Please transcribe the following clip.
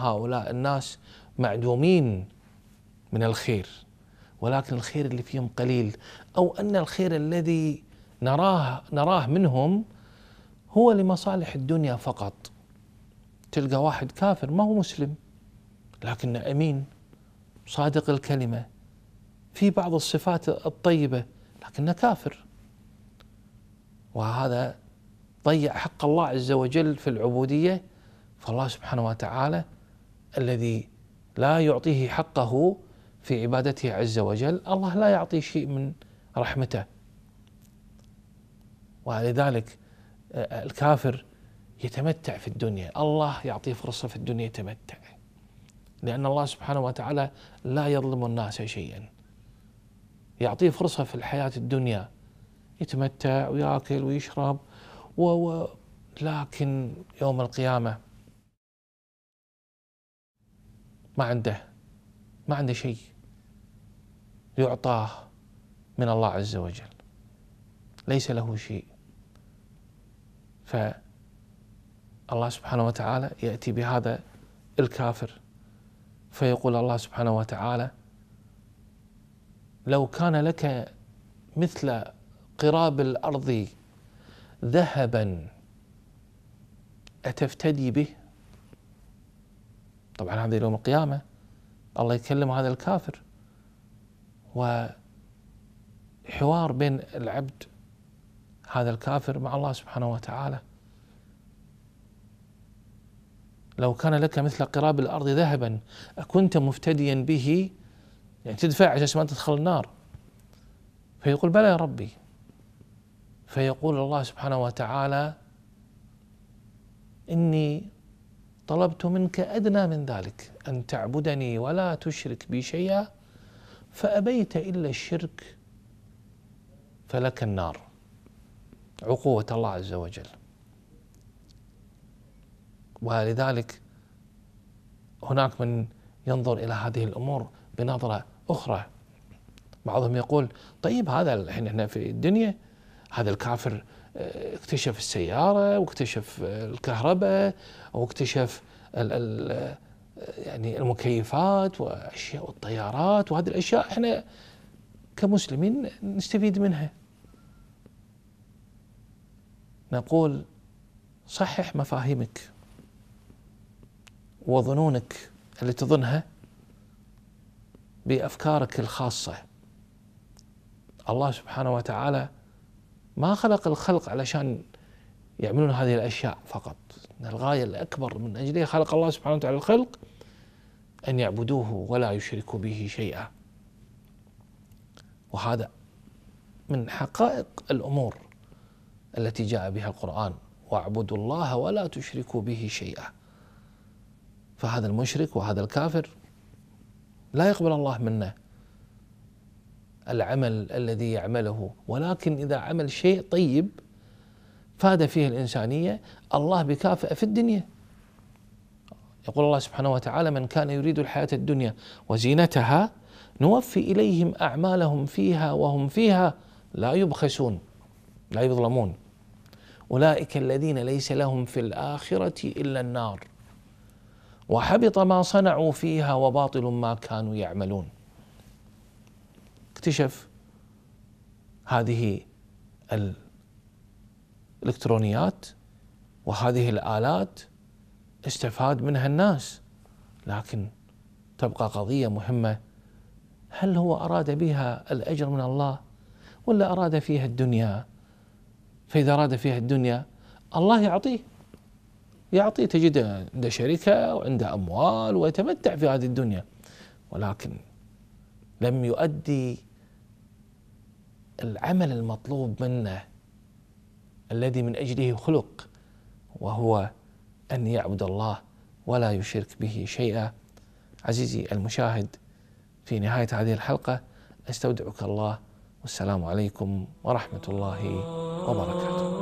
هؤلاء الناس معدومين من الخير ولكن الخير اللي فيهم قليل او ان الخير الذي نراه نراه منهم هو لمصالح الدنيا فقط تلقى واحد كافر ما هو مسلم لكنه امين صادق الكلمه في بعض الصفات الطيبه لكنه كافر وهذا ضيع حق الله عز وجل في العبوديه فالله سبحانه وتعالى الذي لا يعطيه حقه في عبادته عز وجل الله لا يعطي شيء من رحمته ولذلك آه، الكافر يتمتع في الدنيا الله يعطيه فرصة في الدنيا يتمتع لأن الله سبحانه وتعالى لا يظلم الناس شيئا يعطيه فرصة في الحياة الدنيا يتمتع وياكل ويشرب و... و... لكن يوم القيامة ما عنده ما عنده شيء يعطاه من الله عز وجل ليس له شيء فالله سبحانه وتعالى يأتي بهذا الكافر فيقول الله سبحانه وتعالى لو كان لك مثل قراب الأرض ذهبا أتفتدي به طبعا هذا يوم القيامة الله يكلم هذا الكافر وحوار بين العبد هذا الكافر مع الله سبحانه وتعالى لو كان لك مثل قراب الأرض ذهبا أكنت مفتديا به يعني تدفع عشان ما تدخل النار فيقول بلى يا ربي فيقول الله سبحانه وتعالى إني طلبت منك أدنى من ذلك أن تعبدني ولا تشرك بي شيئا فأبيت إلا الشرك فلك النار عقوبة الله عز وجل ولذلك هناك من ينظر إلى هذه الأمور بنظرة أخرى بعضهم يقول طيب هذا الحين احنا في الدنيا هذا الكافر آه، اكتشف السيارة واكتشف الكهرباء واكتشف ال ال آه، يعني المكيفات واشياء والطيارات وهذه الاشياء احنا كمسلمين نستفيد منها. نقول صحح مفاهيمك وظنونك اللي تظنها بافكارك الخاصه. الله سبحانه وتعالى ما خلق الخلق علشان يعملون هذه الأشياء فقط الغاية الأكبر من أجلها خلق الله سبحانه وتعالى الخلق أن يعبدوه ولا يشركوا به شيئا وهذا من حقائق الأمور التي جاء بها القرآن واعبدوا الله ولا تشركوا به شيئا فهذا المشرك وهذا الكافر لا يقبل الله منه العمل الذي يعمله ولكن إذا عمل شيء طيب فاد فيه الإنسانية الله بكافئ في الدنيا يقول الله سبحانه وتعالى من كان يريد الحياة الدنيا وزينتها نوفي إليهم أعمالهم فيها وهم فيها لا يبخسون لا يظلمون أولئك الذين ليس لهم في الآخرة إلا النار وحبط ما صنعوا فيها وباطل ما كانوا يعملون اكتشف هذه الالكترونيات وهذه الالات استفاد منها الناس لكن تبقى قضيه مهمه هل هو اراد بها الاجر من الله ولا اراد فيها الدنيا فاذا اراد فيها الدنيا الله يعطيه يعطي تجد عنده شركة وعنده أموال ويتمتع في هذه الدنيا ولكن لم يؤدي العمل المطلوب منا الذي من اجله خلق وهو ان يعبد الله ولا يشرك به شيئا عزيزي المشاهد في نهايه هذه الحلقه استودعك الله والسلام عليكم ورحمه الله وبركاته